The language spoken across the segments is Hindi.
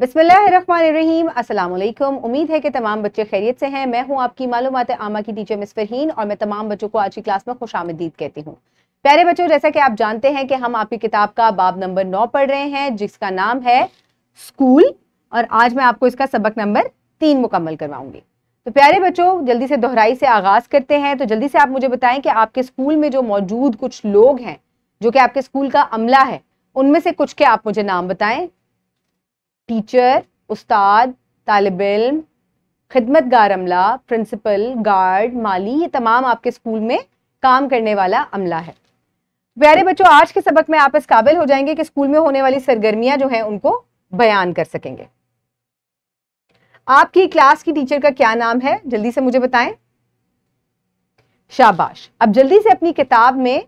बिस्मिल्लाम अस्सलाम उम्मीद है कि तमाम बच्चे खैरियत से हैं मैं हूं आपकी मालूम आमा की टीचर मिस फरहीन और मैं तमाम बच्चों को आज की क्लास में खुश आमदीद कहती हूं प्यारे बच्चों जैसा कि आप जानते हैं कि हम आपकी किताब का बाब नंबर नौ पढ़ रहे हैं जिसका नाम है स्कूल और आज मैं आपको इसका सबक नंबर तीन मुकम्मल करवाऊंगी तो प्यारे बच्चों जल्दी से दोहराई से आगाज़ करते हैं तो जल्दी से आप मुझे बताएं कि आपके स्कूल में जो मौजूद कुछ लोग हैं जो कि आपके स्कूल का अमला है उनमें से कुछ के आप मुझे नाम बताएं टीचर उस्ताद तालब इम खदमत गार अमला प्रिंसिपल गार्ड माली ये तमाम आपके स्कूल में काम करने वाला अमला है प्यारे बच्चों आज के सबक में आप इस काबिल हो जाएंगे कि स्कूल में होने वाली सरगर्मियां जो हैं उनको बयान कर सकेंगे आपकी क्लास की टीचर का क्या नाम है जल्दी से मुझे बताएं शाबाश अब जल्दी से अपनी किताब में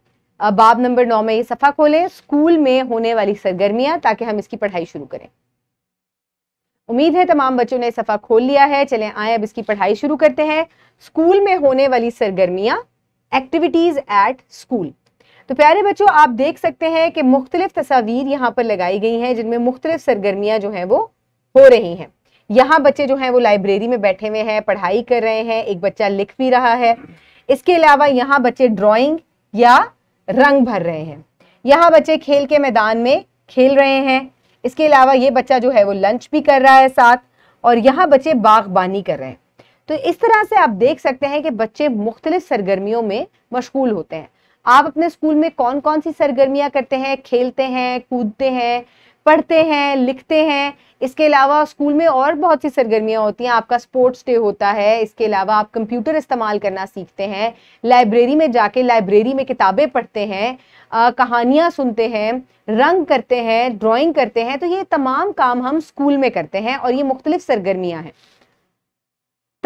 बाब नंबर नौ में ये सफ़ा खोलें स्कूल में होने वाली सरगर्मियां ताकि हम इसकी पढ़ाई शुरू करें उम्मीद है तमाम बच्चों ने सफ़ा खोल लिया है चलें आए अब इसकी पढ़ाई शुरू करते हैं स्कूल में होने वाली सरगर्मियाँ एक्टिविटीज़ एट स्कूल तो प्यारे बच्चों आप देख सकते हैं कि मुख्तलिफ तस्वीर यहाँ पर लगाई गई हैं जिनमें मुख्तलिफ सरगर्मियां जो हैं वो हो रही हैं यहाँ बच्चे जो हैं वो लाइब्रेरी में बैठे हुए हैं पढ़ाई कर रहे हैं एक बच्चा लिख भी रहा है इसके अलावा यहाँ बच्चे ड्रॉइंग या रंग भर रहे हैं यहाँ बच्चे खेल के मैदान में खेल रहे हैं इसके अलावा ये बच्चा जो है वो लंच भी कर रहा है साथ और यहाँ बच्चे बागबानी कर रहे हैं तो इस तरह से आप देख सकते हैं कि बच्चे मुख्तलिफ सरगर्मियों में मशगूल होते हैं आप अपने स्कूल में कौन कौन सी सरगर्मियाँ करते हैं खेलते हैं कूदते हैं पढ़ते हैं लिखते हैं इसके अलावा स्कूल में और बहुत सी सरगर्मियाँ होती हैं आपका स्पोर्ट्स डे होता है इसके अलावा आप कंप्यूटर इस्तेमाल करना सीखते हैं लाइब्रेरी में जाके लाइब्रेरी में किताबें पढ़ते हैं कहानियाँ सुनते हैं रंग करते हैं ड्राइंग करते हैं तो ये तमाम काम हम स्कूल में करते हैं और ये मुख्तलिफ सरगर्मियाँ हैं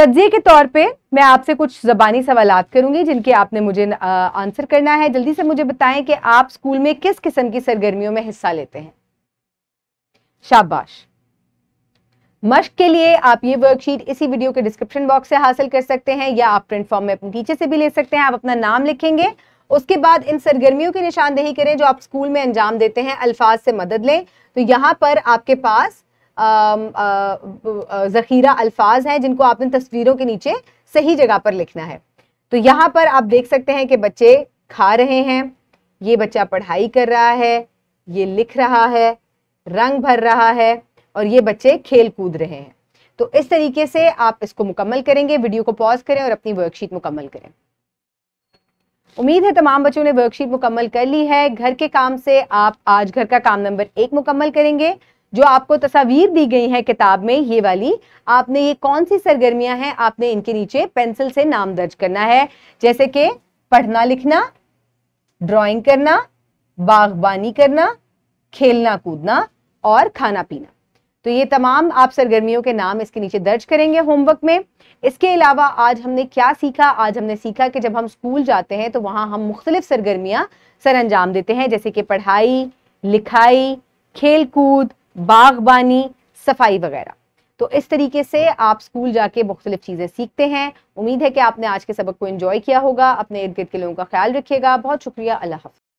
तजिए के तौर पे मैं आपसे कुछ ज़बानी सवाल करूंगी जिनके आपने मुझे आंसर करना है जल्दी से मुझे बताएं कि आप स्कूल में किस किस्म की सरगर्मियों में हिस्सा लेते हैं शाबाश मश्क के लिए आप ये वर्कशीट इसी वीडियो के डिस्क्रिप्शन बॉक्स से हासिल कर सकते हैं या आप प्रिंट फॉर्म में अपने टीचर से भी ले सकते हैं आप अपना नाम लिखेंगे उसके बाद इन सरगर्मियों की निशानदेही करें जो आप स्कूल में अंजाम देते हैं अल्फाज से मदद लें तो यहाँ पर आपके पास ज़खीरा अल्फाज हैं जिनको आपने तस्वीरों के नीचे सही जगह पर लिखना है तो यहाँ पर आप देख सकते हैं कि बच्चे खा रहे हैं ये बच्चा पढ़ाई कर रहा है ये लिख रहा है रंग भर रहा है और ये बच्चे खेल कूद रहे हैं तो इस तरीके से आप इसको मुकम्मल करेंगे वीडियो को पॉज करें और अपनी वर्कशीट मुकम्मल करें उम्मीद है तमाम बच्चों ने वर्कशीट मुकम्मल कर ली है घर के काम से आप आज घर का काम नंबर एक मुकम्मल करेंगे जो आपको तस्वीर दी गई है किताब में ये वाली आपने ये कौन सी सरगर्मियां हैं आपने इनके नीचे पेंसिल से नाम दर्ज करना है जैसे कि पढ़ना लिखना ड्राइंग करना बागबानी करना खेलना कूदना और खाना पीना तो ये तमाम आप सरगर्मियों के नाम इसके नीचे दर्ज करेंगे होमवर्क में इसके अलावा आज हमने क्या सीखा आज हमने सीखा कि जब हम स्कूल जाते हैं तो वहाँ हम मुख्तलिफ सरगर्मियाँ सर अंजाम देते हैं जैसे कि पढ़ाई लिखाई खेल कूद बागबानी सफाई वगैरह तो इस तरीके से आप स्कूल जाके मुख्तलिफ चीज़ें सीखते हैं उम्मीद है कि आपने आज के सबक को इंजॉय किया होगा अपने इर्द गिर्द के लोगों का ख्याल रखिएगा बहुत शुक्रिया अल्लाह